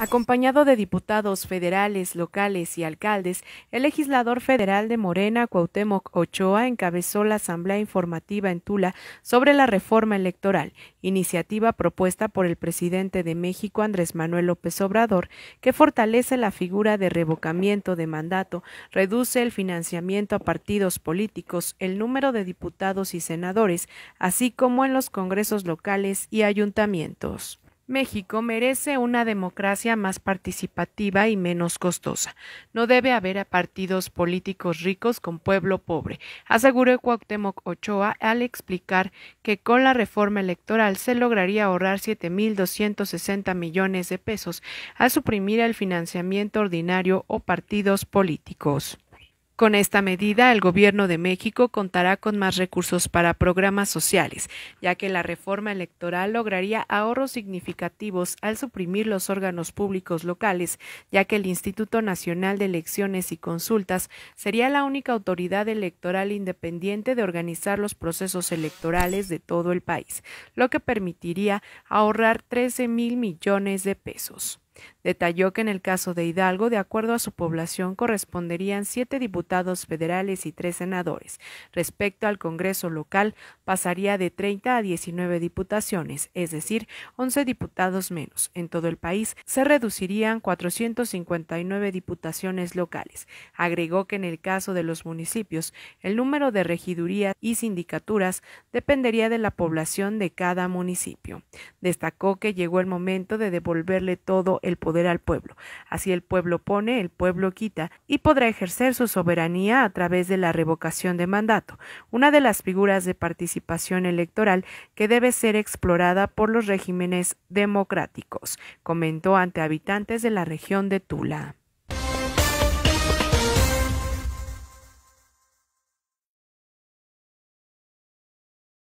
Acompañado de diputados federales, locales y alcaldes, el legislador federal de Morena, Cuauhtémoc Ochoa, encabezó la asamblea informativa en Tula sobre la reforma electoral, iniciativa propuesta por el presidente de México, Andrés Manuel López Obrador, que fortalece la figura de revocamiento de mandato, reduce el financiamiento a partidos políticos, el número de diputados y senadores, así como en los congresos locales y ayuntamientos. México merece una democracia más participativa y menos costosa. No debe haber partidos políticos ricos con pueblo pobre, aseguró Cuauhtémoc Ochoa al explicar que con la reforma electoral se lograría ahorrar 7.260 millones de pesos al suprimir el financiamiento ordinario o partidos políticos. Con esta medida, el Gobierno de México contará con más recursos para programas sociales, ya que la reforma electoral lograría ahorros significativos al suprimir los órganos públicos locales, ya que el Instituto Nacional de Elecciones y Consultas sería la única autoridad electoral independiente de organizar los procesos electorales de todo el país, lo que permitiría ahorrar 13 mil millones de pesos. Detalló que en el caso de Hidalgo, de acuerdo a su población, corresponderían siete diputados federales y tres senadores. Respecto al Congreso local, pasaría de 30 a 19 diputaciones, es decir, 11 diputados menos. En todo el país se reducirían 459 diputaciones locales. Agregó que en el caso de los municipios, el número de regidurías y sindicaturas dependería de la población de cada municipio. Destacó que llegó el momento de devolverle todo el poder al pueblo. Así el pueblo pone, el pueblo quita, y podrá ejercer su soberanía a través de la revocación de mandato, una de las figuras de participación electoral que debe ser explorada por los regímenes democráticos, comentó ante habitantes de la región de Tula.